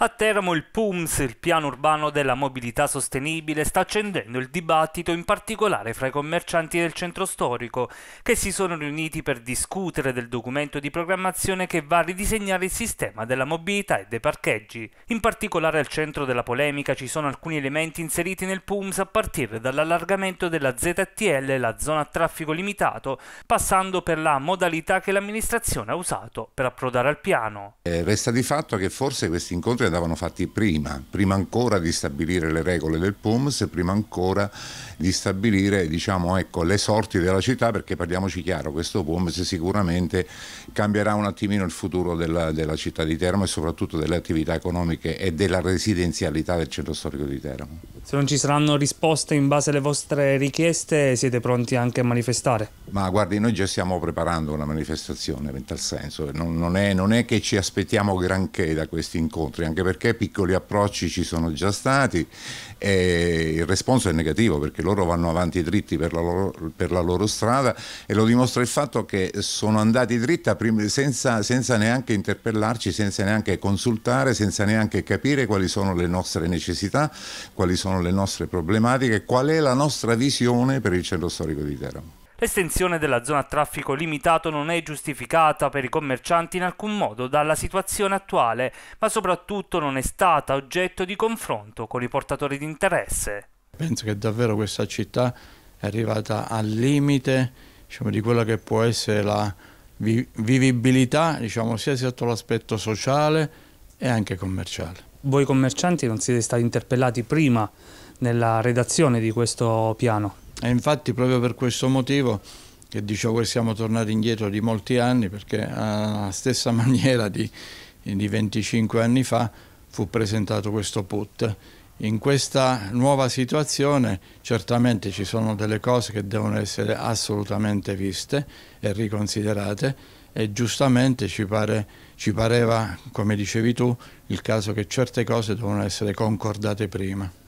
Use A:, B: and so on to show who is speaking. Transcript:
A: A Teramo il PUMS, il piano urbano della mobilità sostenibile, sta accendendo il dibattito in particolare fra i commercianti del centro storico, che si sono riuniti per discutere del documento di programmazione che va a ridisegnare il sistema della mobilità e dei parcheggi. In particolare al centro della polemica ci sono alcuni elementi inseriti nel PUMS a partire dall'allargamento della ZTL, la zona a traffico limitato, passando per la modalità che l'amministrazione ha usato per approdare al piano.
B: Eh, resta di fatto che forse questi incontri andavano fatti prima, prima ancora di stabilire le regole del PUMS, prima ancora di stabilire diciamo, ecco, le sorti della città, perché parliamoci chiaro, questo PUMS sicuramente cambierà un attimino il futuro della, della città di Teramo e soprattutto delle attività economiche e della residenzialità del centro storico di Teramo.
A: Se non ci saranno risposte in base alle vostre richieste siete pronti anche a manifestare?
B: Ma guardi, noi già stiamo preparando una manifestazione in tal senso, non, non, è, non, è, che ci aspettiamo granché da questi incontri, anche perché piccoli approcci ci sono già stati e il responso è negativo perché loro vanno avanti dritti per la loro, per la loro strada e lo dimostra il fatto che sono andati dritti senza, senza neanche interpellarci, senza neanche consultare, senza neanche capire quali sono le nostre necessità, quali sono le nostre problematiche, qual è la nostra visione per il centro storico di Teramo.
A: L'estensione della zona a traffico limitato non è giustificata per i commercianti in alcun modo dalla situazione attuale, ma soprattutto non è stata oggetto di confronto con i portatori di interesse.
C: Penso che davvero questa città è arrivata al limite diciamo, di quella che può essere la vi vivibilità, diciamo, sia sotto l'aspetto sociale e anche commerciale.
A: Voi commercianti non siete stati interpellati prima nella redazione di questo piano? E infatti proprio per questo motivo che dicevo che siamo tornati
C: indietro di molti anni perché alla stessa maniera di, di 25 anni fa fu presentato questo put. In questa nuova situazione certamente ci sono delle cose che devono essere assolutamente viste e riconsiderate e giustamente ci, pare, ci pareva, come dicevi tu, il caso che certe cose devono essere concordate prima.